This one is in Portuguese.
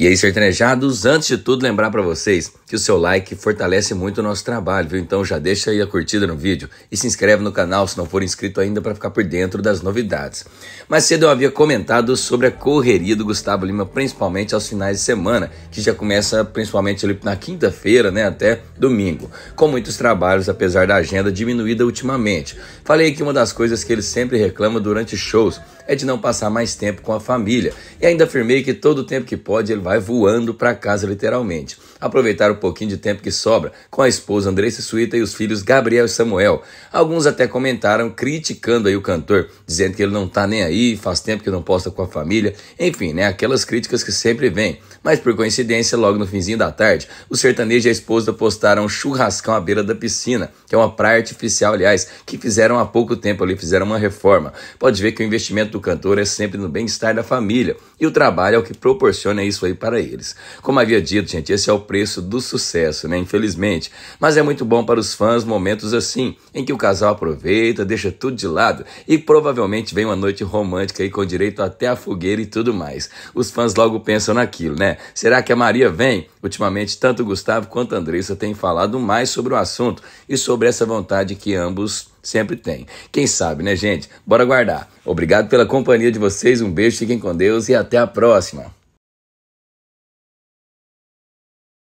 E aí, sertanejados, antes de tudo, lembrar para vocês que o seu like fortalece muito o nosso trabalho, viu? Então já deixa aí a curtida no vídeo e se inscreve no canal se não for inscrito ainda para ficar por dentro das novidades. Mas cedo eu havia comentado sobre a correria do Gustavo Lima, principalmente aos finais de semana, que já começa principalmente ali na quinta-feira, né, até domingo, com muitos trabalhos apesar da agenda diminuída ultimamente. Falei que uma das coisas que ele sempre reclama durante shows é de não passar mais tempo com a família, e ainda afirmei que todo o tempo que pode ele vai vai voando para casa, literalmente. Aproveitar o pouquinho de tempo que sobra com a esposa Andressa Suíta e os filhos Gabriel e Samuel. Alguns até comentaram criticando aí o cantor, dizendo que ele não tá nem aí, faz tempo que não posta com a família. Enfim, né? Aquelas críticas que sempre vêm. Mas por coincidência, logo no finzinho da tarde, o sertanejo e a esposa postaram um churrascão à beira da piscina, que é uma praia artificial, aliás, que fizeram há pouco tempo ali, fizeram uma reforma. Pode ver que o investimento do cantor é sempre no bem-estar da família. E o trabalho é o que proporciona isso aí para eles. Como havia dito, gente, esse é o preço do sucesso, né? Infelizmente. Mas é muito bom para os fãs momentos assim, em que o casal aproveita, deixa tudo de lado e provavelmente vem uma noite romântica aí com direito até a fogueira e tudo mais. Os fãs logo pensam naquilo, né? Será que a Maria vem? Ultimamente, tanto Gustavo quanto Andressa têm falado mais sobre o assunto e sobre essa vontade que ambos sempre têm. Quem sabe, né, gente? Bora aguardar. Obrigado pela companhia de vocês, um beijo, fiquem com Deus e até a próxima.